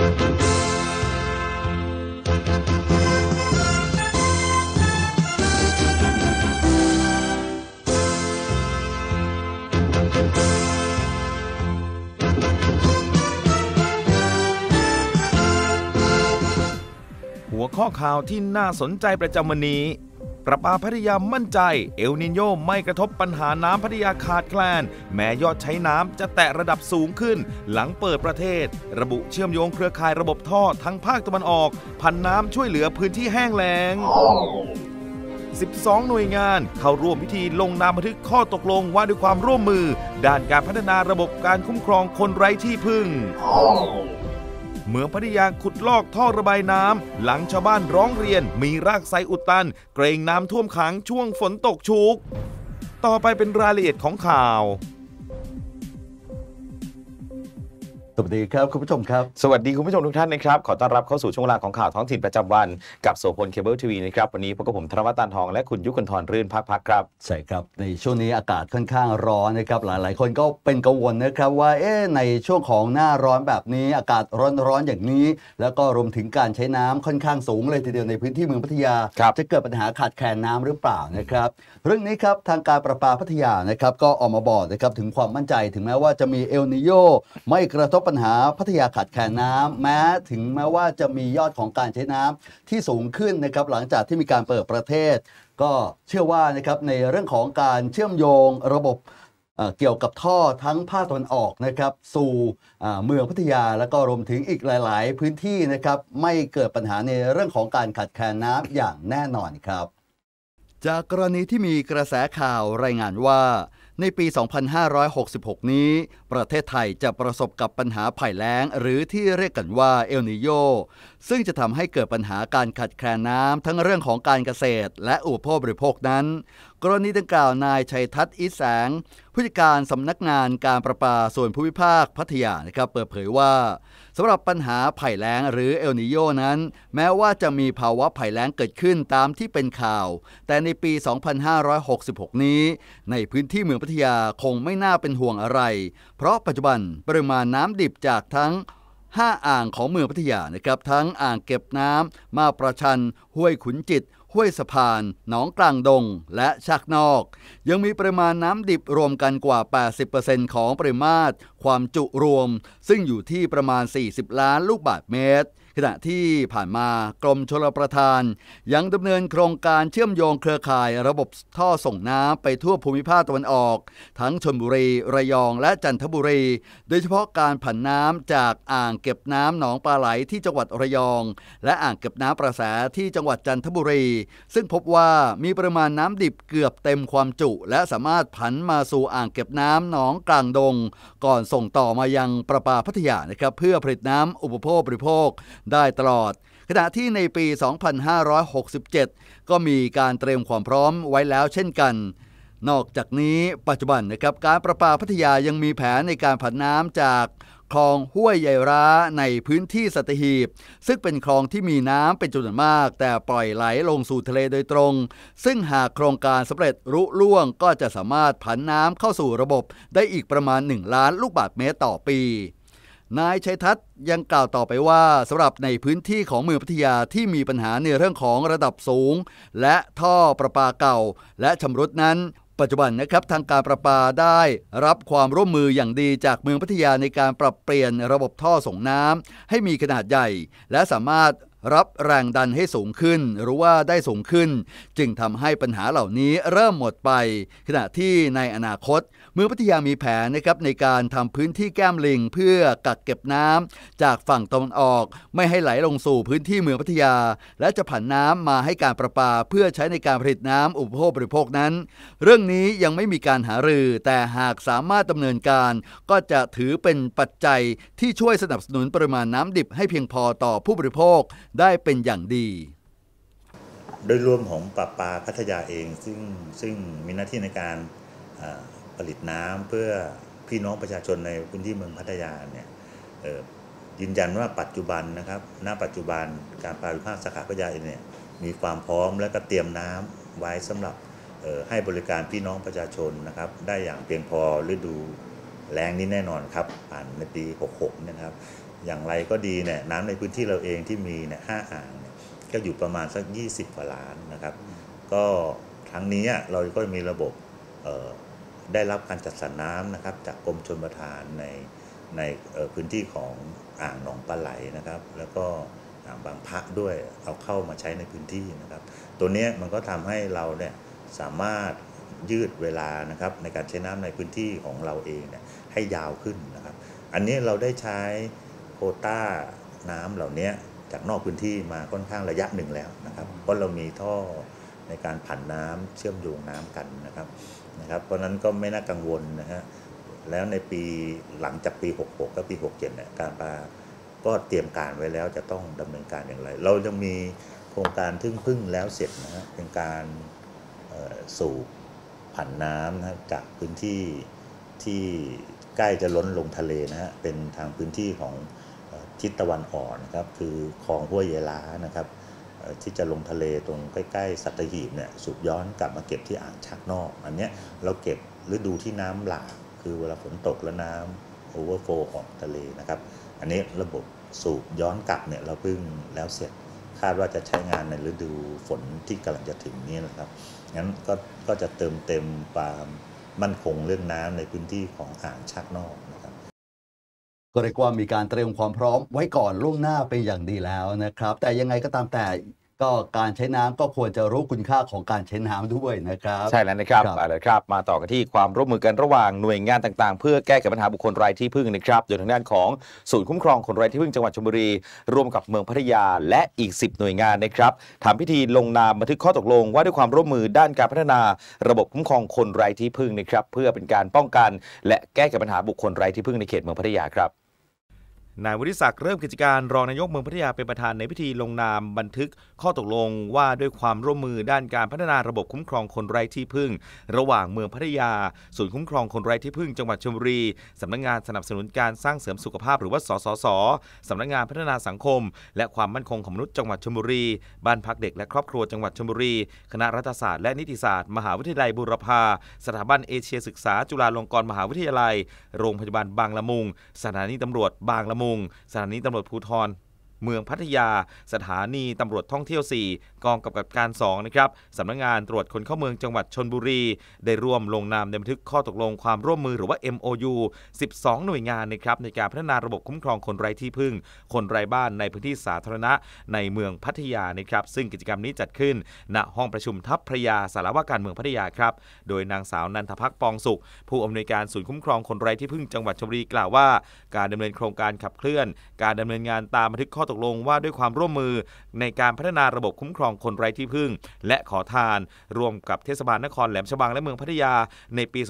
หัวข้อข่าวที่น่าสนใจประจำวันนี้ประปาพัทยามั่นใจ เอลนิโยไม่กระทบปัญหาน้ำพัทยาขาดแคลน แม้ยอดใช้น้ำจะแตะระดับสูงขึ้น หลังเปิดประเทศ ระบุเชื่อมโยงเครือข่ายระบบท่อ ทั้งภาคตะวันออก พันน้ำช่วยเหลือพื้นที่แห้งแล้ง12 หน่วยงานเข้าร่วมพิธีลงนามบันทึกข้อตกลงว่าด้วยความร่วมมือ ด้านการพัฒนาระบบการคุ้มครองคนไร้ที่พึ่งเมืองพัทยาขุดลอกท่อระบายน้ำหลังชาวบ้านร้องเรียนมีรากไซอุดตัน เกรงน้ำท่วมขังช่วงฝนตกชุกต่อไปเป็นรายละเอียดของข่าวสวัสดีครับคุณผู้ชมครับสวัสดีคุณผู้ชมทุกท่านนะครับ ขอต้อนรับเข้าสู่ช่วงเวลาของข่าวท้องถิ่นประจำวันกับโสพลเคเบิลทีวีนะครับวันนี้พบกับผมธนวัฒน์ตนทอง และคุณยุคนทรรื่นพักพักครับ ใช่ครับในช่วงนี้อากาศค่อนข้างร้อนนะครับหลายๆ คนก็เป็นกังวลนะครับว่าเอ๊ในช่วงของหน้าร้อนแบบนี้ อากาศร้อนๆอย่างนี้ แล้วก็รวมถึงการใช้น้ำค่อนข้างสูงเลยทีเดียวในพื้นที่เมืองพัทยาจะเกิดปัญหาขาดแคลนน้าหรือเปล่านะครับเรื่องนี้ครับทางการประปาพัทยานะครับก็ออกมาบอกนะครับถึงความมั่นใจถึงแม้ว่าจะมีเอลนิโยไม่กระทบปัญหาพัทยาขาดแคลนน้ำแม้ถึงแม้ว่าจะมียอดของการใช้น้ำที่สูงขึ้นนะครับหลังจากที่มีการเปิดประเทศ ก็เชื่อว่านะครับในเรื่องของการเชื่อมโยงระบบเกี่ยวกับท่อทั้งภาคตะวันออกนะครับสู่เมืองพัทยาและก็รวมถึงอีกหลาย ๆ พื้นที่นะครับไม่เกิดปัญหาในเรื่องของการขาดแคลนน้ำอย่างแน่นอนครับ จากกรณีที่มีกระแสข่าวรายงานว่าในปี 2566 นี้ประเทศไทยจะประสบกับปัญหาภัยแล้ง หรือที่เรียกกันว่าเอลนิโยซึ่งจะทำให้เกิดปัญหาการขัดแคลนน้ำทั้งเรื่องของการเกษตร และอุปโภคบริโภคนั้น กรณีดังกล่าวนายชัยทัศน์อิสแสงผู้จัดการสำนักงานการประปาส่วนภูมิภาคพัทยานะครับเปิดเผยว่าสำหรับปัญหาภัยแล้งหรือเอลนิโยนั้น แม้ว่าจะมีภาวะภัยแล้งเกิดขึ้นตามที่เป็นข่าว แต่ในปี 2566 นี้ ในพื้นที่เมืองพัทยาคงไม่น่าเป็นห่วงอะไรเพราะปัจจุบันปริมาณน้ำดิบจากทั้ง 5 อ่างของเมืองพัทยานะครับทั้งอ่างเก็บน้ำมาประชันห้วยขุนจิต ห้วยสะพาน หนองกลางดงและชักนอก ยังมีปริมาณน้ำดิบรวมกันกว่า 80%ของปริมาตรความจุรวม ซึ่งอยู่ที่ประมาณ 40 ล้านลูกบาศก์เมตรขณะที่ผ่านมากรมชลประทาน ยังดำเนินโครงการเชื่อมโยงเครือข่ายระบบท่อส่งน้ำไปทั่วภูมิภาคตะวันออกทั้งชนบุรี ระยองและจันทบุรี โดยเฉพาะการผ่านน้ำจากอ่างเก็บน้ำหนองปลาไหลที่จังหวัดระยอง และอ่างเก็บน้ำประแสที่จังหวัดจันทบุรี ซึ่งพบว่ามีปริมาณน้ำดิบเกือบเต็มความจุ และสามารถผันมาสู่อ่างเก็บน้ำหนองกลางดง ก่อนส่งต่อมายังประปาพัทยานะครับเพื่อผลิตน้ำอุปโภคบริโภคได้ตลอด ขณะที่ในปี 2567 ก็มีการเตรียมความพร้อมไว้แล้วเช่นกัน นอกจากนี้ปัจจุบันนะครับการประปาพัทยายังมีแผนในการผันน้ำจาก คลองห้วยใหญ่ร้าในพื้นที่สัตหีบ ซึ่งเป็นคลองที่มีน้ำเป็นจำนวนมาก แต่ปล่อยไหลลงสู่ทะเลโดยตรง ซึ่งหากโครงการสำเร็จรุล่วง ก็จะสามารถผันน้ำเข้าสู่ระบบ ได้อีกประมาณ 1 ล้านลูกบาศก์เมตรต่อปีนายชัยทัศน์ยังกล่าวต่อไปว่าสำหรับในพื้นที่ของเมืองพัทยาที่มีปัญหาในเรื่องของระดับสูง และท่อประปาเก่าและชำรุดนั้น ปัจจุบันนะครับทางการประปาได้ รับความร่วมมืออย่างดีจากเมืองพัทยาในการปรับเปลี่ยนระบบท่อส่งน้ำให้มีขนาดใหญ่ และสามารถรับแรงดันให้สูงขึ้น หรือว่าได้สูงขึ้น จึงทำให้ปัญหาเหล่านี้เริ่มหมดไป ขณะที่ในอนาคตมือพัทยามีแผนนะครับในการทำพื้นที่แก้มลิง เพื่อกักเก็บน้ำ จากฝั่งตะวันออก ไม่ให้ไหลลงสู่พื้นที่เมืองพัทยา และจะผันน้ำมาให้การประปาเพื่อใช้ในการผลิตน้ำอุปโภคบริโภคนั้น เรื่องนี้ยังไม่มีการหารือแต่หากสามารถดำเนินการ ก็จะถือเป็นปัจจัยที่ช่วยสนับสนุนปริมาณน้ำดิบ ให้เพียงพอต่อผู้บริโภคได้เป็นอย่างดี โดยรวมของปลาปลาพัทยาเองซึ่งซึ่งมีหน้าที่ในการผลิตน้ำเพื่อพี่น้องประชาชนในพื้นที่เมืองพัทยาเนี่ยยืนยันว่าปัจจุบันนะครับ ณ ปัจจุบันการปลารุภาคสาขาพัทยาเนี่ย มีความพร้อมและก็เตรียมน้ำไว้สำหรับให้บริการพี่น้องประชาชนนะครับได้อย่างเพียงพอฤดูแรงนี้แน่นอนครับผ่านในปี 66นะครับ อย่างไรก็ดีเนี่ยน้ำในพื้นที่เราเองที่มีเนี่ยห้าอ่างก็อยู่ประมาณสัก 20กว่าล้านนะครับ ก็ครั้งนี้เรา ก็มีระบบได้รับการจัดสรรน้ำนะครับจากกรมชนประทานในในพื้นที่ของอ่างหนองปลาไหลนะครับแล้วก็อ่างบางพระด้วยเอาเข้ามาใช้ในพื้นที่นะครับตัวนี้มันก็ทำให้เราเนี่ยสามารถยืดเวลานะครับในการใช้น้ำในพื้นที่ของเราเองเนี่ยให้ยาวขึ้นนะครับอันนี้เราได้ใช้โคต้าน้ำเหล่านี้จากนอกพื้นที่มาค่อนข้างระยะหนึ่งแล้วนะครับเพราะเรามีท่อในการผ่านน้ำเชื่อมโยงน้ำกันนะครับนะครับ เพราะนั้นก็ไม่น่ากังวลนะฮะแล้วในปีหลังจากปี 66 ก็ปี 67เนี่ยการปลาก็เตรียมการไว้แล้วจะต้องดำเนินการอย่างไร เรายังมีโครงการทึ่งพึ่งแล้วเสร็จนะฮะเป็นการสูบผ่านน้ำนะจากพื้นที่ที่ใกล้จะล้นลงทะเลนะฮะเป็นทางพื้นที่ของทิศตะวันออกนะครับคือคลองห้วยเยลานะครับที่จะลงทะเลตรงใกล้ ๆ สัตหีบเนี่ยสูบย้อนกลับมาเก็บที่อ่างชักนอก อันเนี้ยเราเก็บฤดูที่น้ำหลากคือเวลาฝนตกแล้วน้ำโอเวอร์โฟลของทะเลนะครับ อันนี้ระบบสูบย้อนกลับเนี่ยเราเพิ่งแล้วเสร็จคาดว่าจะใช้งานในฤดูฝนที่กำลังจะถึงนี้นะครับ งั้นก็ก็จะเติมเต็มความมั่นคงเรื่องน้ำในพื้นที่ของอ่างชักนอกนะก็เรียกว่ามีการเตรียมความพร้อมไว้ก่อนล่วงหน้าเป็นอย่างดีแล้วนะครับ แต่ยังไงก็ตามแต่ก็การใช้น้ำก็ควรจะรู้คุณค่าของการใช้น้ำด้วยนะครับ ใช่แล้วนะครับเอาละครับมาต่อกันที่ความร่วมมือกันระหว่างหน่วยงานต่าง ๆเพื่อแก้ไขปัญหาบุคคลไร้ที่พึ่งนะครับโดยทางด้านของศูนย์คุ้มครองคนไร้ที่พึ่งจังหวัดชลบุรีร่วมกับเมืองพัทยา และอีก 10 หน่วยงานนะครับทำพิธีลงนามบันทึกข้อตกลงว่าด้วยความร่วมมือด้านการพัฒนาระบบคุ้มครองคนไร้ที่พึ่งนะครับ เพื่อเป็นการป้องกัน และแก้ไขปัญหาบุคคลไร้ที่พึ่งในเขตเมืองพัทยาครับนายวุฒิศักดิ์เริ่มกิจการรองนายกเมืองพัทยาเป็นประธานในพิธีลงนามบันทึกข้อตกลงว่าด้วยความร่วมมือด้านการพัฒนาระบบคุ้มครองคนไร้ที่พึ่ง ระหว่างเมืองพัทยาศูนย์คุ้มครองคนไร้ที่พึ่งจังหวัดชลบุรีสำนักงงานสนับสนุนการสร้างเสริมสุขภาพหรือว่าสสสสำนักงงานพัฒนาสังคม และความมั่นคงของมนุษย์จังหวัดชลบุรีบ้านพักเด็กและครอบครัวจังหวัดชลบุรีคณะรัฐศาสตร์และนิติศาสตร์มหาวิทยาลัยบูรพาสถาบันเอเชียศึกษาจุฬาลงกรณ์มหาวิทยาลัยโรงพยาบาลบางละมุง สถานีตำรวจบางละมุงงสถานีตำรวจภูธรเมืองพัทยาสถานีตำรวจท่องเที่ยว 4 กองกำกับการ2นะครับสำนักงงานตรวจคนเข้าเมืองจังหวัดชนบุรี ได้ร่วมลงนามในบันทึกข้อตกลงความร่วมมือหรือว่า MOU 12 หน่วยงานนะครับในการพัฒนาระบบคุ้มครองคนไร้ที่พึ่งคนไร้บ้านในพื้นที่สาธารณะในเมืองพัทยานะครับ ซึ่งกิจกรรมนี้จัดขึ้น ณห้องประชุมทัพพระยาสารวตาการเมืองพัทยาครับโดยนางสาวนันทพักปองสุข ผู้อำนวยการศูนย์คุ้มครองคนไร้ที่พึ่งจังหวัดชลบุรีกล่าวว่าการดำเนินโครงการขับเคลื่อน การดำเนินงานตามบันทึกข้อตกลงว่าด้วยความร่วมมือ ในการพัฒนาระบบคุ้มครองคนไร้ที่พึ่ง และขอทาน รวมกับเทศบาลนครแหลมฉบังและเมืองพัทยา ในปี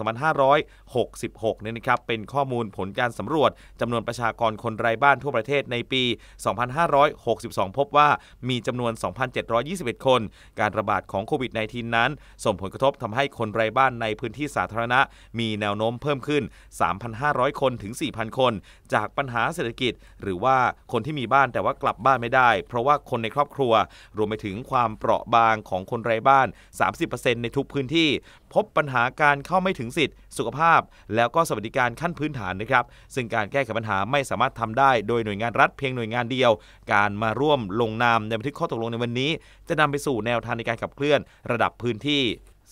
2566 เนี่ยนะครับเป็นข้อมูลผลการสำรวจจำนวนประชากรคนไร้บ้านทั่วประเทศในปี 2562 พบว่ามีจำนวน 2,721 คน การระบาดของโควิด -19 นั้นส่งผลกระทบทำให้คนไร้บ้านในพื้นที่สาธารณะ มีแนวโน้มเพิ่มขึ้น 3,500 คนถึง 4,000 คน จากปัญหาเศรษฐกิจ หรือว่าคนที่มีบ้านแต่ว่าว่ากลับบ้านไม่ได้ เพราะว่าคนในครอบครัวรวมไปถึงความเปราะบางของคนไร้บ้าน 30%ในทุกพื้นที่ พบปัญหาการเข้าไม่ถึงสิทธิ์สุขภาพแล้วก็สวัสดิการขั้นพื้นฐานนะครับ ซึ่งการแก้ไขปัญหาไม่สามารถทำได้โดยหน่วยงานรัฐเพียงหน่วยงานเดียว การมาร่วมลงนามในบันทึกข้อตกลงในวันนี้ จะนำไปสู่แนวทางในการขับเคลื่อน ระดับพื้นที่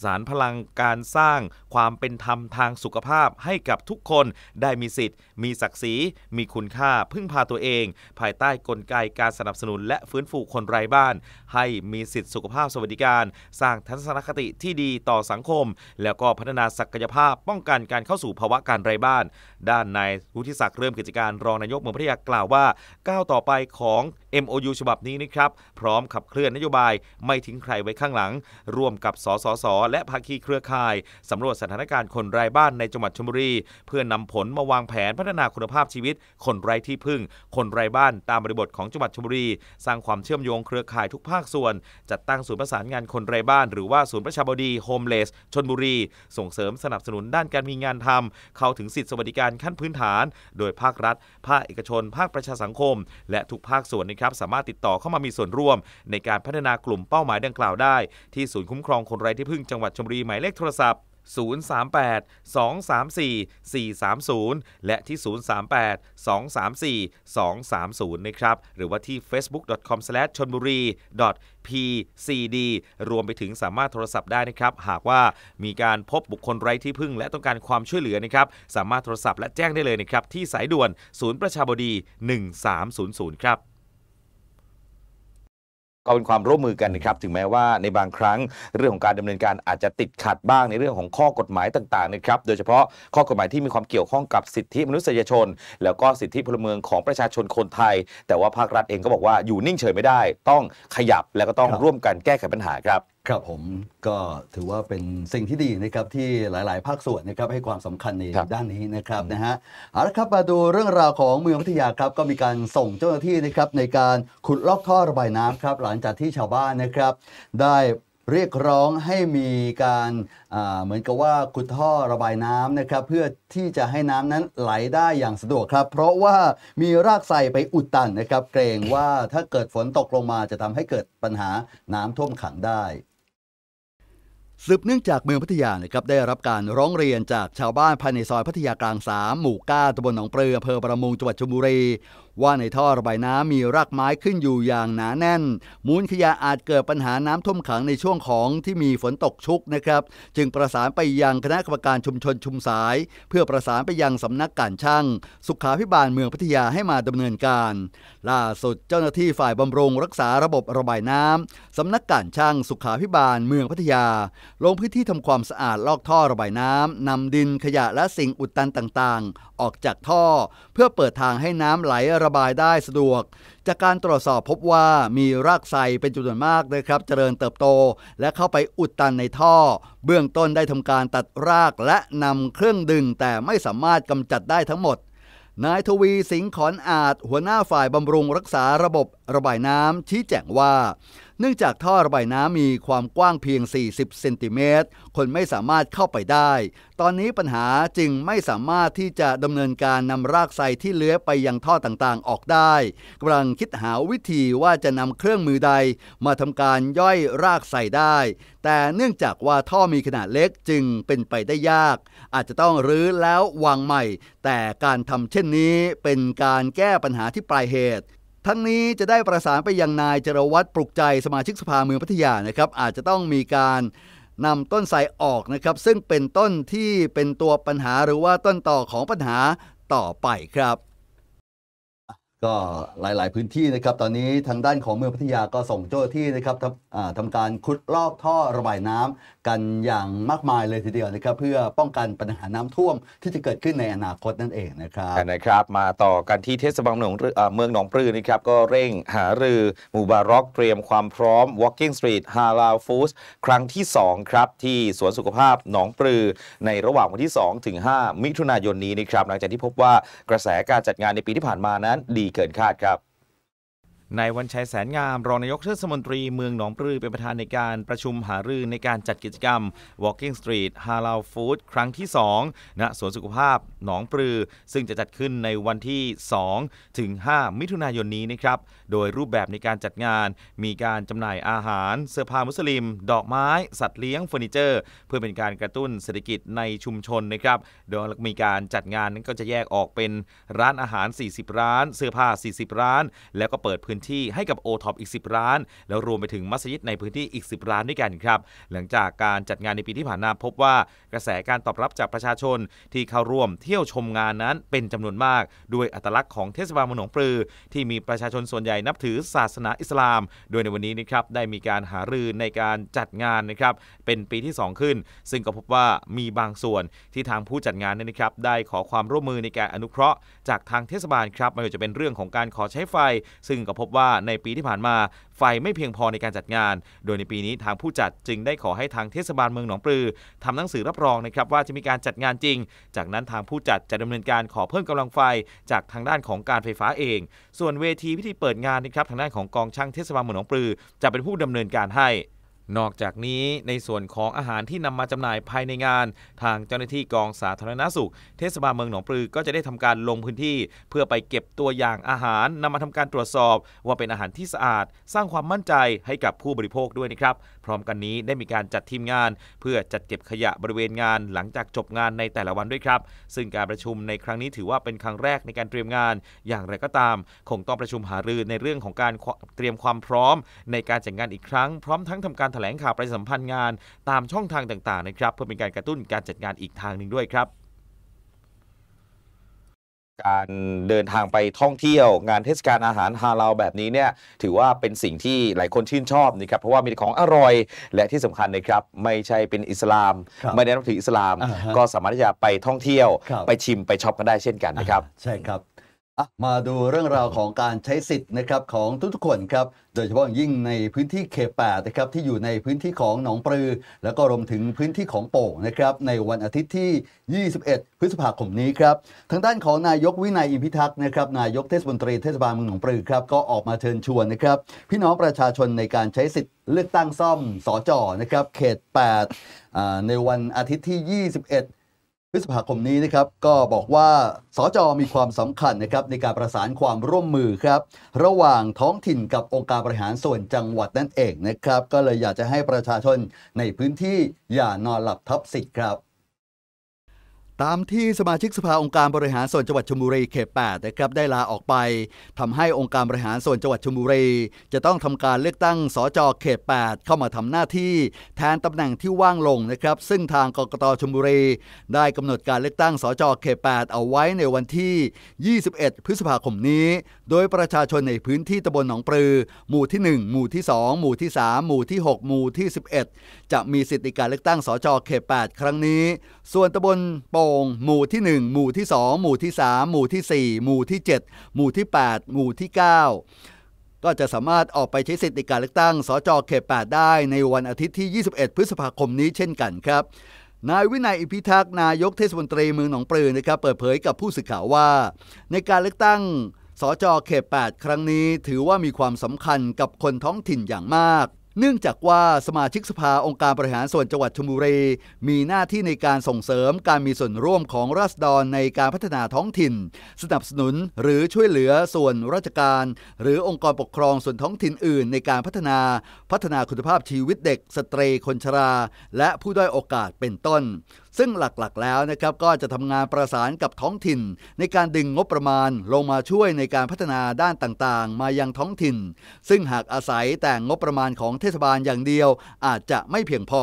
สารพลังการสร้างความเป็นธรรมทางสุขภาพให้กับทุกคนได้มีสิทธิ์ มีศักดิ์ศรีมีคุณค่าพึ่งพาตัวเอง ภายใต้กลไกการสนับสนุนและฟื้นฟูคนไร้บ้าน ให้มีสิทธิสุขภาพสวัสดิการ สร้างทัศนคติที่ดีต่อสังคม แล้วก็พัฒนาศักยภาพป้องกันการเข้าสู่ภาวะการไร้บ้าน ด้านนายวุฒิศักดิ์เริ่มกิจการรองนายกเมืองพัทยากล่าวว่าก้าวต่อไปของ MOU ฉบับนี้นะครับพร้อมขับเคลื่อนนโยบาย ไม่ทิ้งใครไว้ข้างหลังร่วมกับสสสรและภาคีเครือข่ายสำรวจสถานการณ์คนไร้บ้านในจังหวัดชลบุรีเพื่อนนำผลมาวางแผนพัฒนาคุณภาพชีวิต คนไร้ที่พึ่ง คนไร้บ้านตามบริบทของจังหวัดชลบุรีสร้างความเชื่อมโยงเครือข่ายทุกภาคส่วน จัดตั้งศูนย์ประสานงานคนไร้บ้าน หรือว่าศูนย์ประชาบดีโฮมเลสชลบุรีส่งเสริมสนับสนุนด้านการมีงานทำเข้าถึงสิทธิสวัสดิการขั้นพื้นฐาน โดยภาครัฐ ภาคเอกชน ภาคประชาสังคม และทุกภาคส่วนนะครับสามารถติดต่อเข้ามามีส่วนร่วมในการพัฒนากลุ่มเป้าหมายดังกล่าวได้ที่ศูนย์คุ้มครองคนไร้ที่พึ่งจงจังหวัดชลบุรีหมายเลขโทรศัพท์ 038 234 430 และที่ 038 234 230 นะครับ หรือว่าที่ facebook.com s l a s h ชนบุรี PCD รวมไปถึงสามารถโทรศัพท์ได้นะครับ หากว่ามีการพบบุคคลไร้ที่พึ่งและต้องการความช่วยเหลือนะครับ สามารถโทรศัพท์และแจ้งได้เลยนะครับที่สายด่วนศูนย์ประชาบดี1300 ครับก็เป็นความร่วมมือกันนะครับ ถึงแม้ว่าในบางครั้งเรื่องของการดำเนินการอาจจะติดขัดบ้างในเรื่องของข้อกฎหมายต่างๆนะครับโดยเฉพาะข้อกฎหมายที่มีความเกี่ยวข้องกับสิทธิมนุษยชน แล้วก็สิทธิพลเมืองของประชาชนคนไทย แต่ว่าภาครัฐเองก็บอกว่าอยู่นิ่งเฉยไม่ได้ ต้องขยับแล้วก็ต้องร่วมกันแก้ไขปัญหาครับครับผมก็ถือว่าเป็นสิ่งที่ดีนะครับที่หลาย ๆ ภาคส่วนนะครับให้ความสำคัญในด้านนี้นะครับนะฮะเอาละครับมาดูเรื่องราวของ เมืองพัทยาครับ ก็มีการส่งเจ้าหน้าที่นะครับ ในการขุดลอกท่อระบายน้ำครับหลังจากที่ชาวบ้านนะครับ ได้เรียกร้องให้มีการเหมือนกับว่าขุดท่อระบายน้ำนะครับเพื่อที่จะให้น้ำนั้นไหลได้อย่างสะดวกครับเพราะว่ามีรากใส่ไปอุดตันนะครับเกรงว่าถ้าเกิดฝนตกลงมาจะทำให้เกิดปัญหาน้ำท่วมขังได้สืบเนื่องจากเมืองพัทยานะครับได้รับการร้องเรียนจากชาวบ้านภายในซอย พัทยากลาง 3 หมู่9ตำบลหนองเปลืออำเภอประมงจังหวัดชลบุรีว่า ในท่อระบายน้ำมีรากไม้ขึ้นอยู่อย่างหนาแน่น มูลขยะอาจเกิดปัญหาน้ำท่วมขังในช่วงของที่มีฝนตกชุกนะครับจึงประสานไปยังคณะกรรมการชุมชนชุมสาย เพื่อประสานไปยังสำนักการช่าง สุขาพิบาลเมืองพัทยาให้มาดำเนินการ ล่าสุดเจ้าหน้าที่ฝ่ายบำรุงรักษาระบบระบายน้ำสำนักการช่างสุขาพิบาลเมืองพัทยาลงพื้นที่ทำความสะอาดลอกท่อระบายน้ำนำดินขยะและสิ่งอุดตันต่าง ๆ ออกจากท่อเพื่อเปิดทางให้น้ำไหลรระบายได้สะดวก จากการตรวจสอบพบว่ามีรากไซเป็นจำนวนมากนะครับ เจริญเติบโตและเข้าไปอุดตันในท่อ เบื้องต้นได้ทำการตัดรากและนำเครื่องดึงแต่ไม่สามารถกำจัดได้ทั้งหมด นายทวีสิงห์ขอนอาจหัวหน้าฝ่ายบำรุงรักษาระบบระบายน้ำชี้แจงว่าเนื่องจากท่อระบายน้ำมีความกว้างเพียง 40เซนติเมตรคนไม่สามารถเข้าไปได้ ตอนนี้ปัญหาจึงไม่สามารถที่จะดำเนินการนำรากไซที่เลื้อยไปยังท่อต่างๆออกได้ กำลังคิดหาวิธีว่าจะนำเครื่องมือใดมาทำการย่อยรากไซได้ แต่เนื่องจากว่าท่อมีขนาดเล็กจึงเป็นไปได้ยาก อาจจะต้องรื้อแล้ววางใหม่ แต่การทำเช่นนี้เป็นการแก้ปัญหาที่ปลายเหตุทั้งนี้จะได้ประสานไปยังนายจรวัตรปลุกใจ สมาชิกสภาเมืองพัทยานะครับ อาจจะต้องมีการนำต้นไทรออกนะครับ ซึ่งเป็นต้นที่เป็นตัวปัญหาหรือว่าต้นต่อของปัญหาต่อไปครับก็หลายๆ พื้นที่นะครับ ตอนนี้ทางด้านของเมืองพัทยาก็ส่งเจ้าหน้าที่นะครับทำทำการขุดลอกท่อระบายน้ำ กันอย่างมากมายเลยทีเดียวนะครับ เพื่อป้องกันปัญหาน้ำท่วมที่จะเกิดขึ้นในอนาคตนั่นเองนะครับนะครับ มาต่อกันที่เทศบาลเมืองเมืองหนองปลือนะครับ ก็เร่งหารือหมู่บารอกเตรียมความพร้อม Walking Street h a l a l Foods ครั้งที่ 2 ครับ ที่สวนสุขภาพหนองปลือ ในระหว่างวันที่2ถึง5มิถุนายนนี้นะครับหลังจากที่พบว่ากระแสการจัดงานในปีที่ผ่านมานั้นดีีเกินคาดครับนายวันชัยแสนงามรองนายกเทศมนตรีเมืองหนองปลือ เป็นประธานในการประชุมหารือในการจัดกิจกรรม Walking Street Halal Food ครั้งที่2ณสวนสุขภาพหนองปลือซึ่งจะจัดขึ้นในวันที่ 2 ถึง 5 มิถุนายนนี้นะครับ โดยรูปแบบในการจัดงาน มีการจำหน่ายอาหารเสื้อผ้ามุสลิม ดอกไม้ สัตว์เลี้ยงเฟอร์นิเจอร์ เพื่อเป็นการกระตุ้นเศรษฐกิจในชุมชนนะครับโดยมีการจัดงานนั้นก็จะแยกออกเป็นร้านอาหาร 40 ร้าน เสื้อผ้า 40 ร้าน แล้วก็เปิดพื้นื้นที่ให้กับโอท็อปอีก 10ร้าน แล้วรวมไปถึงมัสยิดในพื้นที่อีก 10 ร้านด้วยกันครับ หลังจากการจัดงานในปีที่ผ่านมาพบว่ากระแสการตอบรับจากประชาชน ที่เข้าร่วมเที่ยวชมงานนั้นเป็นจำนวนมาก ด้วยอัตลักษณ์ของเทศบาลมณงหนองปลือ ที่มีประชาชนส่วนใหญ่นับถือศาสนาอิสลาม โดยในวันนี้นะครับได้มีการหารือในการจัดงานนะครับเป็นปีที่ 2 ขึ้น ซึ่งก็พบว่ามีบางส่วนที่ทางผู้จัดงานนนะครับได้ขอความร่วมมือในการอนุเคราะห์ จากทางเทศบาลครับไม่ว่าจะเป็นเรื่องของการขอใช้ไฟ ซึ่งก็พบบว่าในปีที่ผ่านมา ไฟไม่เพียงพอในการจัดงาน โดยในปีนี้ทางผู้จัดจึงได้ขอให้ทางเทศบาลเมืองหนองปลือ ทำหนังสือรับรองนะครับว่าจะมีการจัดงานจริง จากนั้นทางผู้จัดจะดำเนินการขอเพิ่มกำลังไฟจากทางด้านของการไฟฟ้าเอง ส่วนเวทีพิธีเปิดงานนะครับทางด้านของกองช่างเทศบาลเมืองหนองปลือจะเป็นผู้ดำเนินการให้นอกจากนี้ในส่วนของอาหารที่นำมาจำหน่ายภายในงานทางเจ้าหน้าที่กองสาธารณาสุข เทศบาลเมืองหนองปลือก็จะได้ทำการลงพื้นที่ เพื่อไปเก็บตัวอย่างอาหาร นำมาทำการตรวจสอบว่าเป็นอาหารที่สะอาดสร้างความมั่นใจให้กับผู้บริโภคด้วยนะครับพร้อมกันนี้ได้มีการจัดทีมงาน เพื่อจัดเก็บขยะบริเวณงานหลังจากจบงานในแต่ละวันด้วยครับ ซึ่งการประชุมในครั้งนี้ถือว่าเป็นครั้งแรกในการเตรียมงาน อย่างไรก็ตาม คงต้องประชุมหารือในเรื่องของการเตรียมความพร้อมในการจัดงานอีกครั้งพร้อมทั้งทำการถลงข่าวประชาสัมพันธ์งานตามช่องทางต่าง ๆ นะครับ เพื่อเป็นการกระตุ้นการจัดงานอีกทางหนึ่งด้วยครับ การเดินทางไปท่องเที่ยว งานเทศกาลอาหารฮาลาลแบบนี้เนี่ย ถือว่าเป็นสิ่งที่หลายคนชื่นชอบนะครับเพราะว่ามีของอร่อย และที่สำคัญนะครับ ไม่ใช่เป็นอิสลาม ไม่ได้นับถืออิสลาม ก็สามารถที่จะไปท่องเที่ยวไปชิมไปช็อปกันได้เช่นกันนะครับ ใช่ครับอะมาดูเรื่องราวของการใช้สิทธิ์นะครับของทุกๆคนครับโดยเฉพาะยิ่งในพื้นที่เขตดนะครับที่อยู่ในพื้นที่ของหนองปลือ แล้วก็รวมถึงพื้นที่ของโป่งนะครับในวันอาทิตย์ที่ 21 พฤษภาคมนี้ครับทางด้านของนายกวินัยอิมพิทักษ์นะครับนายกเทศมนตรีเทศบาลเมืองหนองปลือครับก็ออกมาเชิญชวนนะครับพี่น้องประชาชนในการใช้สิทธิ์ เลือกตั้งซ่อมสอจอนะครับเขต8ในวันอาทิตย์ที่ 21พฤษภาคมนี้นะครับก็บอกว่าสจมีความสำคัญนะครับในการประสานความร่วมมือครับ ระหว่างท้องถิ่นกับองค์การบริหารส่วนจังหวัดนั่นเองนะครับ ก็เลยอยากจะให้ประชาชนในพื้นที่อย่านอนหลับทับสิทธิ์ครับตามที่สมาชิกสภาองค์การบริหารส่วนจังหวัดชลบุรีเขต8นะครับได้ลาออกไป ทำให้องค์การบริหารส่วนจังหวัดชลบุรีจะต้องทำการเลือกตั้งสจ เขต 8 เข้ามาทำหน้าที่แทนตำแหน่งที่ว่างลงนะครับซึ่งทางกกตชลบุรีได้กำหนดการเลือกตั้งสจ เขต 8 เอาไว้ในวันที่ 21 พฤษภาคมนี้ โดยประชาชนในพื้นที่ตำบลหนองปลือหมู่ที่1หมู่ที่2หมู่ที่ 3 หมู่ที่6หมู่ที่ 11 จะมีสิทธิการเลือกตั้งสจ เขต 8 ครั้งนี้ ส่วนตำบลโปงหมู่ที่1หมู่ที่2หมู่ที่3หมู่ที่4หมู่ที่ 7 หมู่ที่8หมู่ที่ 9 ก็จะสามารถออกไปใช้สิทธิการเลือกตั้ง สจเขต8ได้ในวันอาทิตย์ที่ 21 พฤษภาคมนี้เช่นกันครับ นายวินัยอิพิทักษ์นายกเทศมนตรีเมืองหนองปลือนะครับเปิดเผยกับผู้สื่อข่าวว่า ในการเลือกตั้งสจเขต8ครั้งนี้ถือว่ามีความสำคัญกับคนท้องถิ่นอย่างมากเนื่องจากว่าสมาชิกสภาองค์การบริหารส่วนจังหวัดชลบุรีมีหน้าที่ในการส่งเสริมการมีส่วนร่วมของราษฎรในการพัฒนาท้องถิ่น สนับสนุนหรือช่วยเหลือส่วนราชการ หรือองค์กรปกครองส่วนท้องถิ่นอื่น ในการพัฒนาพัฒนาคุณภาพชีวิตเด็กสตรีคนชรา และผู้ด้อยโอกาสเป็นต้นซึ่งหลักๆ แล้วนะครับก็จะทำงานประสานกับท้องถิ่น ในการดึงงบประมาณลงมาช่วยในการพัฒนาด้านต่างๆ มายังท้องถิ่น ซึ่งหากอาศัยแต่งบประมาณของเทศบาลอย่างเดียว อาจจะไม่เพียงพอ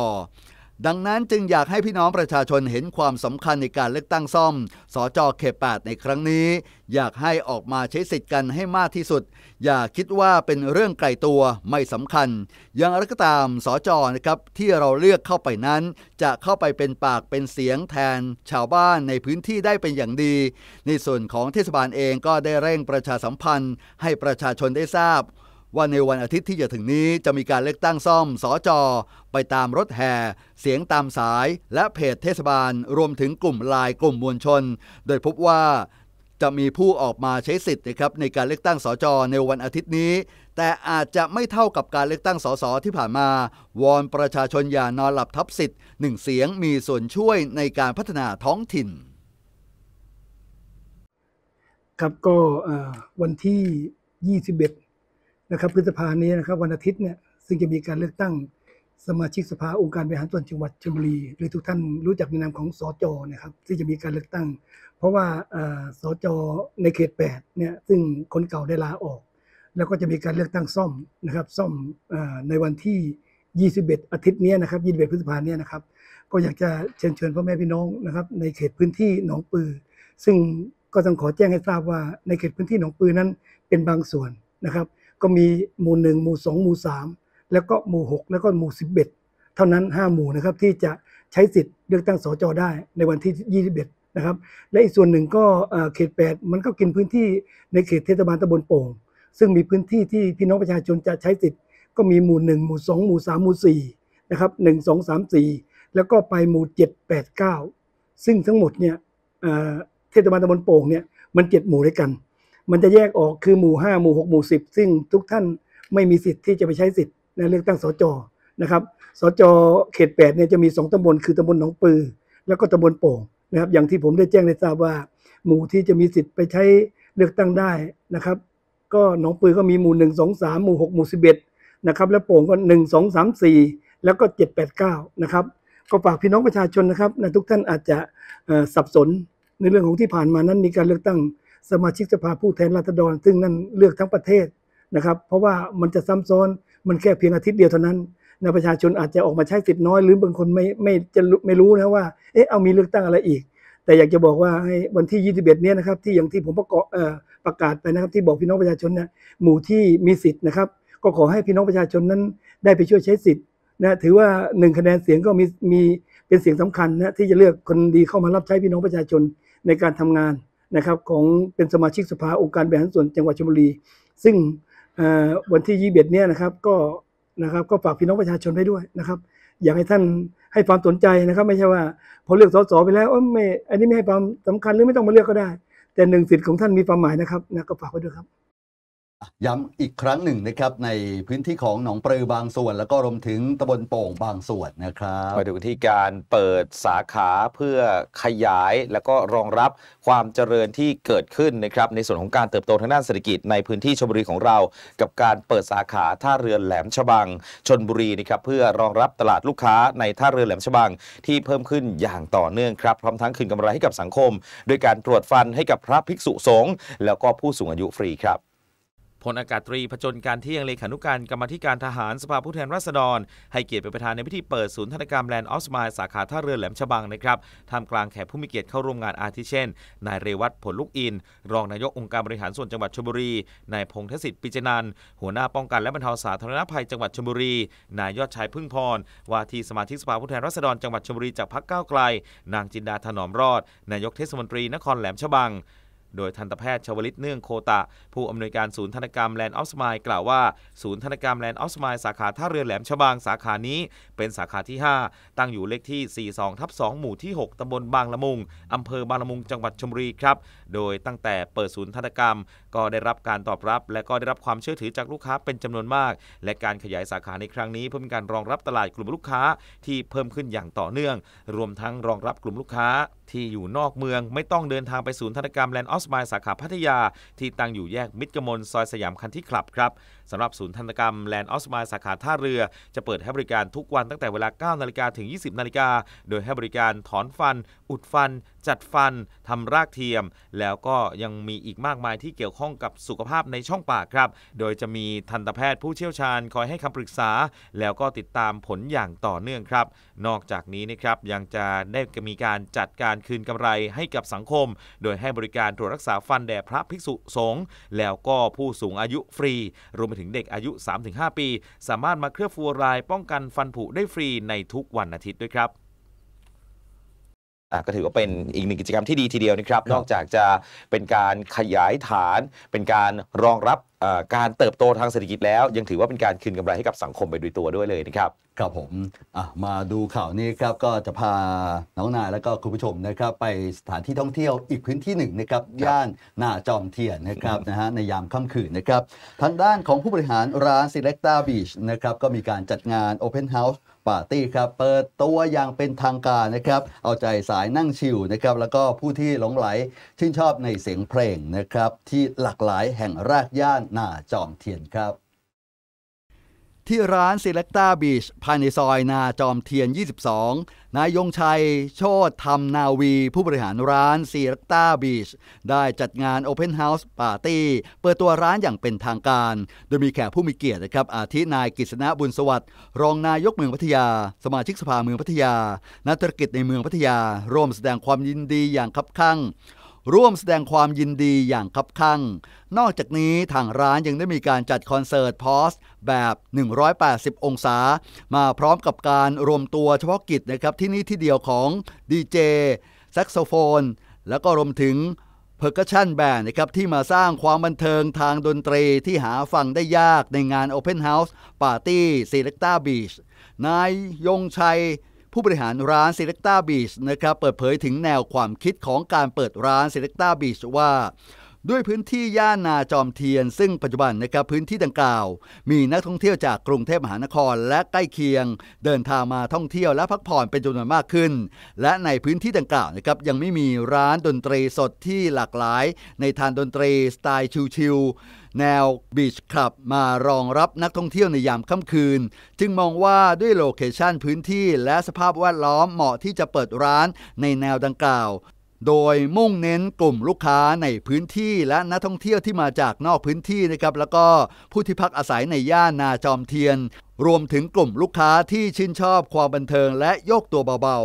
ดังนั้นจึงอยากให้พี่น้องประชาชนเห็นความสำคัญในการเลือกตั้งซ่อม สจเขตดในครั้งนี้ อยากให้ออกมาใช้สิทธิ์กันให้มากที่สุด อย่าคิดว่าเป็นเรื่องไกลตัวไม่สำคัญ อย่างไรก็ตามสจนะครับที่เราเลือกเข้าไปนั้น จะเข้าไปเป็นปากเป็นเสียงแทน ชาวบ้านในพื้นที่ได้เป็นอย่างดี ในส่วนของเทศบาลเองก็ได้เร่งประชาสัมพันธ์ ให้ประชาชนได้ทราบว่าในวันอาทิตย์ที่จะถึงนี้จะมีการเลือกตั้งซ่อมสอจอไปตามรถแห่ เสียงตามสาย และเพจเทศบาลรวมถึงกลุ่มลายกลุ่มมวลชน โดยพบว่าจะมีผู้ออกมาใช้สิทธิ์นะครับในการเลือกตั้งสจอในวันอาทิตย์นี้ แต่อาจจะไม่เท่ากับการเลือกตั้งสสที่ผ่านมาวอนประชาชนอย่านอนหลับทับสิทธิ์หนึ่งเสียงมีส่วนช่วยในการพัฒนาท้องถิ่นครับก็วันที่ 21นะครับพฤษภาเนี้นะครับวันอาทิตย์เนี่ยซึ่งจะมีการเลือกตั้ง สมาชิกสภาองค์การบริหารส่วนจังหวัดชลบุรีหรือทุกท่านรู้จักในนามของสจนะครับที่จะมีการเลือกตั้ง เพราะว่าสจในเขต8เนี่ยซึ่งคนเก่าได้ลาออกแล้วก็จะมีการเลือกตั้งซ่อมนะครับซ่อมในวันที่ 21 อาทิตย์นี้นะครับ21พฤษภาเนี่ยนะครับก็อยากจะเชิญชวนพ่อแม่พี่น้องนะครับในเขตพื้นที่หนองปือ ซึ่งก็ต้องขอแจ้งให้ทราบว่าในเขตพื้นที่หนองปือนั้นเป็นบางส่วนนะครับก็มีหมู่หนึ่งหมู่สองหมู่สามแล้วก็หมู่หกแล้วก็หมู่สิบเอ็ดเท่านั้นห้าหมู่นะครับที่จะใช้สิทธิ์เลือกตั้งสจได้ในวันที่ยี่สิบเอ็ดนะครับและอีกส่วนหนึ่งก็เขตแปดมันก็กินพื้นที่ในเขตเทศบาลตำบลโป่งซึ่งมีพื้นที่ที่พี่น้องประชาชนจะใช้สิทธิ์ ก็มีหมู่หนึ่งหมู่สองหมู่สามหมู่สี่นะครับหนึ่งสองสามสี่แล้วก็ไปหมู่เจ็ดแปดเก้าซึ่งทั้งหมดเนี่ยเทศบาลตำบลโป่งเนี่ยมันเจ็ดหมู่ด้วยกันมันจะแยกออกคือหมู่ 5 หมู่ 6 หมู่ 10 ซึ่งทุกท่านไม่มีสิทธิ์ที่จะไปใช้สิทธิ์ในเลือกตั้งสจ นะครับ สจ เขต 8 เนี่ยจะมี2ตำบลคือตำบลหนองปือแล้วก็ตำบลโป่งนะครับอย่างที่ผมได้แจ้งในทราบว่าหมู่ที่จะมีสิทธิ์ไปใช้เลือกตั้งได้นะครับก็หนองปือก็มีหมู่ 1 2 3 หมู่ 6 หมู่ 11 นะครับและโป่งก็ 1 2 3 4 แล้วก็ 789 นะครับก็ฝากพี่น้องประชาชนนะครับนะทุกท่านอาจจะสับสนในเรื่องของที่ผ่านมานั้นมีการเลือกตั้งสมาชิกสภาผู้แทนราษฎรซึ่งนั่นเลือกทั้งประเทศนะครับ เพราะว่ามันจะซ้ำซ้อนมันแค่เพียงอาทิตย์เดียวเท่านั้นนะประชาชนอาจจะออกมาใช้สิทธิ์น้อยหรือบางคนไม่ไม่จะไม่รู้นะว่าเอ๊ะเอามีเลือกตั้งอะไรอีก แต่อยากจะบอกว่าให้วันที่21เนี้ยนะครับที่อย่างที่ผมประกาศประกาศไปนะครับ ที่บอกพี่น้องประชาชนนะหมู่ที่มีสิทธิ์นะครับก็ขอให้พี่น้องประชาชนนั้นได้ไปช่วยใช้สิทธิ์นะถือว่าหนึ่งคะแนนเสียงก็มีมีเป็นเสียงสำคัญนะที่จะเลือกคนดีเข้ามารับใช้พี่น้องประชาชนในการทำงานนะครับของเป็นสมาชิกสภาองค์การบริหารส่วนจังหวัดชลบุรีซึ่งวันที่ยี่เบ็ดเนี่ยนะครับก็นะครับก็ฝากพี่น้องประชาชนไป้ด้วยนะครับอยากให้ท่านให้ความสนใจนะครับ ไม่ใช่ว่า พอเลือกสสไปแล้วอ๋อไม่อันนี้ไม่ให้ความสำคัญหรือไม่ต้องมาเลือกก็ได้ แต่หนึ่งสิทธิ์ของท่านมีความหมายนะครับนะก็ฝากไว้ด้วยครับย้ำอีกครั้งหนึ่งนะครับในพื้นที่ของหนองปรือบางส่วนแล้วก็รวมถึงตำบลโป่งบางส่วนนะครับมาดูที่การเปิดสาขาเพื่อขยาย แล้วก็รองรับความเจริญที่เกิดขึ้นนะครับ ในส่วนของการเติบโตทางด้านเศรษฐกิจ ในพื้นที่ชลบุรีของเรากับการเปิดสาขาท่าเรือแหลมฉบัง ชนบุรีนะครับเพื่อรองรับตลาดลูกค้าในท่าเรือแหลมฉบัง ที่เพิ่มขึ้นอย่างต่อเนื่องครับพร้อมทั้งคืนกำไรให้กับสังคม โดยการตรวจฟันให้กับพระภิกษุสงฆ์แล้วก็ผู้สูงอายุฟรีครับพลอากาศตรีผจญการเที่ยงเลขานุการกรรมธิการทหารสภาผู้แทนราษฎร ให้เกียรติเป็นประธานในพิธีเปิดศูนย์ธนกรรมแลนด์ออสมาสาขาท่าเรือแหลมฉบังนะครับท่ามกลางแขกผู้มีเกียรติเข้าร่วมงานอาทิเช่นนายเรวัตผลลูกอิน รองนายกองค์การบริหารส่วนจังหวัดชลบุรีนายพงษ์ทศิษฐ์ปิจนันหัวหน้าป้องกันและบรรเทาสาธารณภัยจังหวัดชลบุรี นายยอดชายพึ่งพรว่าที่สมาชิกสภาผู้แทนราษฎรจังหวัดชลบุรีจากพรรคก้าวไกล นางจินดาถนอมรอด นายกเทศมนตรี นครแหลมฉบังโดยทันตแพทย์ชวลิตเนื่องโคตะ ผู้อำนวยการศูนย์ธนกรรมแลนด์ออฟสมายกล่าวว่าศูนย์ธนกรรมแลนด์ออฟสมายสาขาท่าเรือแหลมฉบังสาขานี้ เป็นสาขาที่ 5 ตั้งอยู่เลขที่ 42 ทับ 2 หมู่ที่ 6 ตำบลบางละมุง อำเภอบางละมุงจังหวัดชลบุรีครับ โดยตั้งแต่เปิดศูนย์ธนกรรมก็ได้รับการตอบรับ และก็ได้รับความเชื่อถือจากลูกค้าเป็นจำนวนมาก และการขยายสาขาในครั้งนี้เพื่อเป็นการรองรับตลาดกลุ่มลูกค้า ที่เพิ่มขึ้นอย่างต่อเนื่อง รวมทั้งรองรับกลุ่มลูกค้าที่อยู่นอกเมือง ไม่ต้องเดินทางไปศูนย์ธนกรรมแลนด์ออสมล์สาขาพัทยาที่ตั้งอยู่แยกมิตรกมลซอยสยามคันที่คลับครับสำหรับศูนย์ธนกรรมแลนด์ออสมาสาขาท่าเรือ จะเปิดให้บริการทุกวันตั้งแต่เวลา9นาฬิกาถึง20นาฬิกาโดยให้บริการถอนฟัน อุดฟัน จัดฟัน ทำรากเทียม แล้วก็ยังมีอีกมากมายที่เกี่ยวข้องกับสุขภาพในช่องปากครับ โดยจะมีทันตแพทย์ผู้เชี่ยวชาญคอยให้คำปรึกษา แล้วก็ติดตามผลอย่างต่อเนื่องครับ นอกจากนี้นะครับยังจะได้มีการจัดการคืนกำไรให้กับสังคม โดยให้บริการตรวจรักษาฟันแด่พระภิกษุสงฆ์แล้วก็ผู้สูงอายุฟรีรวมถึงเด็กอายุ 3-5 ปี สามารถมาเคลือบฟูรายป้องกันฟันผุได้ฟรีในทุกวันอาทิตย์ด้วยครับก็ถือว่าเป็นอีกหนึ่งกิจกรรมที่ดีทีเดียวนะครับ นอกจากจะเป็นการขยายฐาน เป็นการรองรับการเติบโตทางเศรษฐกิจแล้ว ยังถือว่าเป็นการคืนกำไรให้กับสังคมไปด้วยตัวด้วยเลยนะครับ ครับผมมาดูข่าวนี้ครับ ก็จะพาน้องนายและก็คุณผู้ชมนะครับไปสถานที่ท่องเที่ยว อีกพื้นที่หนึ่งนะครับย่านหน้าจอมเทียนนะครับนะฮะในยามค่ำคืนนะครับทางด้านของผู้บริหารร้าน Selecta Beach นะครับก็มีการจัดงาน Open House ปาร์ตี้ครับ เปิดตัวอย่างเป็นทางการนะครับ เอาใจสายนั่งชิลนะครับ แล้วก็ผู้ที่หลงไหล ชื่นชอบในเสียงเพลงนะครับ ที่หลากหลายแห่งรากย่านนาจอมเทียนครับที่ร้านซเล็กตาบีชภายในซอยนาจอมเทียน 22 นายยงชัย โชตธรรมนาวี ผู้บริหารร้านซีลักตาบีชได้จัดงานโอเพนเฮาส์ปาร์ตี้เปิดตัวร้านอย่างเป็นทางการ โดยมีแขกผู้มีเกียรตินะครับอาทินายกิษณะบุญสวัสดิ์รองนายกเมืองพัทยา สมาชิกสภาเมืองพัทยา นักธุรกิจในเมืองพัทยา ร่วมแสดงความยินดีอย่างคับคั่งร่วมแสดงความยินดีอย่างคับคั่ง นอกจากนี้ทางร้านยังได้มีการจัดคอนเสิร์ตพอสแบบ 180 องศา มาพร้อมกับการรวมตัวเฉพาะกิจนะครับที่นี่ที่เดียวของดีเจแซกโซโฟน แล้วก็รวมถึงเพอร์กชันแบนนะครับที่มาสร้างความบันเทิงทางดนตรีที่หาฟังได้ยากในงาน Open House Party s e l e c t a Beach นาย ยงชัยผู้บริหารร้าน Selecta Beach นะครับเปิดเผยถึงแนวความคิดของการเปิดร้าน Selecta Beach ว่าด้วยพื้นที่ย่านนาจอมเทียน ซึ่งปัจจุบันนะครับพื้นที่ดังกล่าว มีนักท่องเที่ยวจากกรุงเทพมหานครและใกล้เคียง เดินทางมาท่องเที่ยวและพักผ่อนเป็นจำนวนมากขึ้น และในพื้นที่ดังกล่าวนะครับยังไม่มีร้านดนตรีสดที่หลากหลาย ในทางดนตรีสไตล์ชิวๆแนวบีชคลับมารองรับนักท่องเที่ยวในยามค่ำคืนจึงมองว่าด้วยโลเคชันพื้นที่และสภาพแวดล้อมเหมาะที่จะเปิดร้านในแนวดังกล่าวโดยมุ่งเน้นกลุ่มลูกค้าในพื้นที่ และนักท่องเที่ยวที่มาจากนอกพื้นที่นะครับ แล้วก็ผู้ที่พักอาศัยในย่านนาจอมเทียน รวมถึงกลุ่มลูกค้าที่ชื่นชอบความบันเทิงและโยกตัวเบา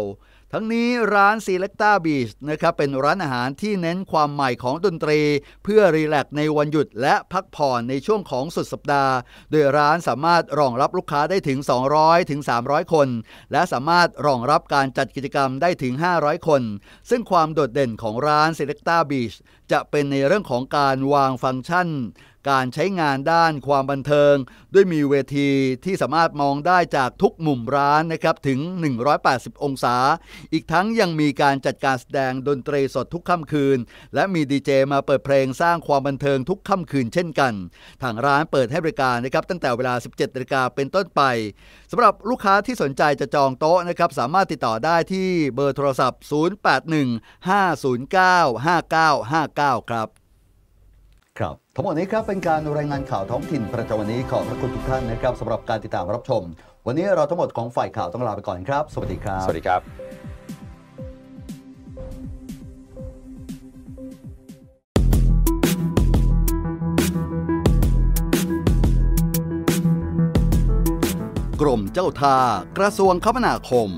ทั้งนี้ร้านซ e เล c t ต b าบีชนะครับเป็นร้านอาหารที่เน้นความใหม่ของดนตรี เพื่อรีแลกในวันหยุดและพักผ่อนในช่วงของสุดสัปดาห์ โดยร้านสามารถรองรับลูกค้าได้ถึง 200ถึง300 คน และสามารถรองรับการจัดกิจกรรมได้ถึง 500 คน ซึ่งความโดดเด่นของร้านซ e เล c t ต b าบีชจะเป็นในเรื่องของการวางฟังก์ชันการใช้งานด้านความบันเทิง ด้วยมีเวทีที่สามารถมองได้จากทุกมุมร้านนะครับถึง 180 องศา อีกทั้งยังมีการจัดการแสดงดนตรีสดทุกค่ำคืน และมีดีเจมาเปิดเพลงสร้างความบันเทิงทุกค่ำคืนเช่นกัน ทางร้านเปิดให้บริการนะครับ ตั้งแต่เวลา 17นาฬิกาเป็นต้นไปสำหรับลูกค้าที่สนใจจะจองโต๊ะนะครับสามารถติดต่อได้ที่เบอร์โทรศัพท์ 081 509 5959 ครับครับทั้งหมดนี้ครับเป็นการรายงานข่าวท้องถิ่นประจำวันนี้ขอบพระคุณทุกท่านนะครับสำหรับการติดตามรับชม วันนี้เราทั้งหมดของฝ่ายข่าวต้องลาไปก่อนครับ สวัสดีครับ สวัสดีครับ กรมเจ้าท่า กระทรวงคมนาคม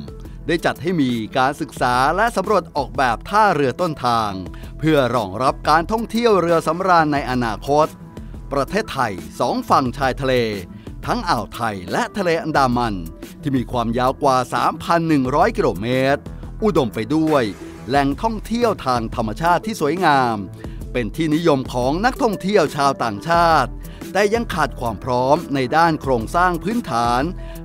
ได้จัดให้มีการศึกษาและสำรวจออกแบบท่าเรือต้นทาง เพื่อรองรับการท่องเที่ยวเรือสำราญในอนาคต ประเทศไทยสองฝั่งชายทะเล ทั้งอ่าวไทยและทะเลอันดามัน ที่มีความยาวกว่า 3,100 กิโลเมตร อุดมไปด้วย แหล่งท่องเที่ยวทางธรรมชาติที่สวยงาม เป็นที่นิยมของนักท่องเที่ยวชาวต่างชาติ แต่ยังขาดความพร้อมในด้านโครงสร้างพื้นฐาน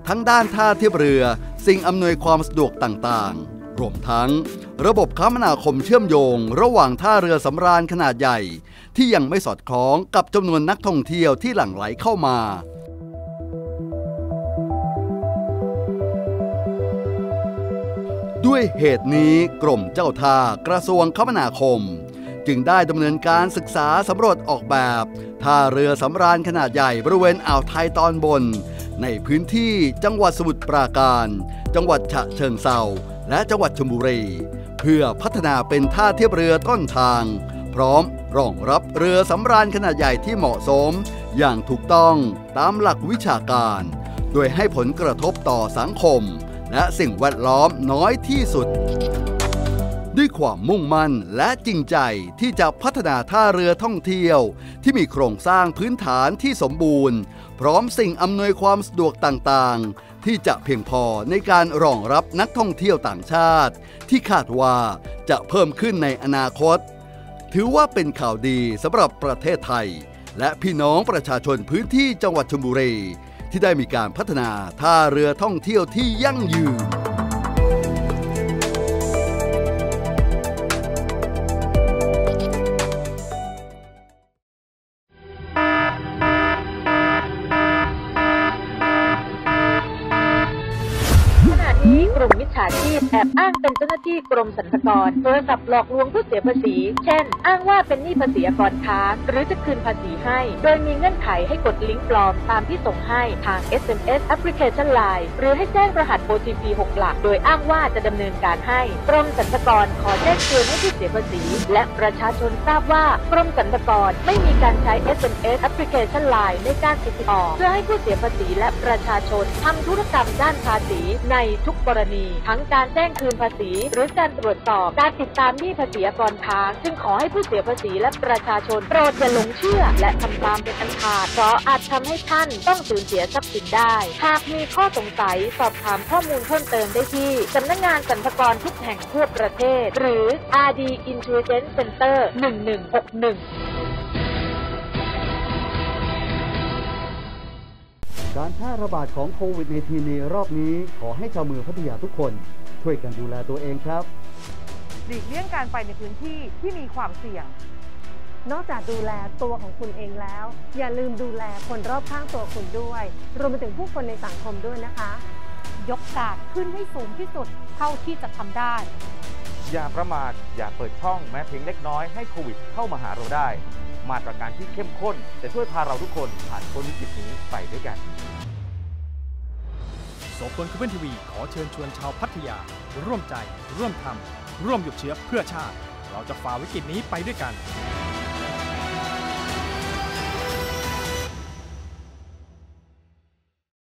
ทั้งด้านท่าเทียบเรือสิ่งอำนวยความสะดวกต่างๆ รวมทั้ง ระบบคมนาคมเชื่อมโยง ระหว่างท่าเรือสำราญขนาดใหญ่ ที่ยังไม่สอดคล้องกับจำนวนนักท่องเที่ยวที่หลั่งไหลเข้ามา ด้วยเหตุนี้กรมเจ้าท่ากระทรวงคมนาคม จึงได้ดำเนินการศึกษาสำรวจออกแบบท่าเรือสำราญขนาดใหญ่บริเวณอ่าวไทยตอนบนในพื้นที่จังหวัดสมุทรปราการ จังหวัดฉะเชิงเซา และจังหวัดชลบุรี เพื่อพัฒนาเป็นท่าเทียบเรือต้นทาง พร้อมรองรับเรือสำราญขนาดใหญ่ที่เหมาะสม อย่างถูกต้องตามหลักวิชาการ โดยให้ผลกระทบต่อสังคม และสิ่งแวดล้อมน้อยที่สุด ด้วยความมุ่งมั่นและจริงใจที่จะพัฒนาท่าเรือท่องเที่ยว ที่มีโครงสร้างพื้นฐานที่สมบูรณ์พร้อมสิ่งอำนวยความสะดวกต่างๆ ที่จะเพียงพอในการรองรับนักท่องเที่ยวต่างชาติ ที่คาดว่าจะเพิ่มขึ้นในอนาคต ถือว่าเป็นข่าวดีสำหรับประเทศไทย และพี่น้องประชาชนพื้นที่จังหวัดชลบุรีที่ได้มีการพัฒนาท่าเรือท่องเที่ยวที่ยั่งยืนแอบอ้างเป็นเจ้าหน้าที่กรมสรรพากรโทรศัพท์หลอกลวงผู้เสียภาษี เช่น อ้างว่าเป็นหนี้ภาษีก่อนค้างหรือจะคืนภาษีให้ โดยมีเงื่อนไขให้กดลิงก์ปลอม ตามที่ส่งให้ทาง SMS Application Line หรือให้แจ้งรหัส OTP 6หลัก โดยอ้างว่าจะดำเนินการให้ กรมสรรพากรขอแจ้งเตือนให้ผู้เสียภาษี และประชาชนทราบว่ากรมสรรพากรไม่มีการใช้ SMS Application Line ในการติดต่อเพื่อให้ผู้เสียภาษีและประชาชนทำธุรกรรมด้านภาษี ในทุกกรณี ทั้งการแจ้งคืนภาษีหรือการตรวจสอบการติดตามหนี้ภาษีอากรคางจึงขอให้ผู้เสียภาษีและประชาชนโปรดอย่าหลงเชื่อและทำตามเป็นอันขาดเพราะอาจทำให้ท่านต้องสูญเสียทรัพย์สินได้ หากมีข้อสงสัยสอบถามข้อมูลเพิ่มเติมได้ที่ สำนักงงานสรรพากรทุกแห่งทั่วประเทศ หรือ RD i n t e l l i g e n c e Center 1161การแพร่ระบาดของโควิดในทีนี้รอบนี้ขอให้ชาวเมืองพัทยาทุกคนช่วยกันดูแลตัวเองครับ หลีกเลี่ยงการไปในพื้นที่ที่มีความเสี่ยง นอกจากดูแลตัวของคุณเองแล้ว อย่าลืมดูแลคนรอบข้างตัวคุณด้วย รวมไปถึงผู้คนในสังคมด้วยนะคะ ยกกาดขึ้นให้สูงที่สุดเท่าที่จะทำได้ อย่าประมาทอย่าเปิดช่องแม้เพียงเล็กน้อยให้โควิดเข้ามาหาเราได้มาตรการที่เข้มข้นจะช่วยพาเราทุกคนผ่านพ้นวิกฤตนี้ไปด้วยกันโสพลคุเวนทีวีขอเชิญชวนชาวพัทยา ร่วมใจ ร่วมทำร่วมหยุดเชื้อเพื่อชาติ เราจะฝ่าวิกฤตนี้ไปด้วยกัน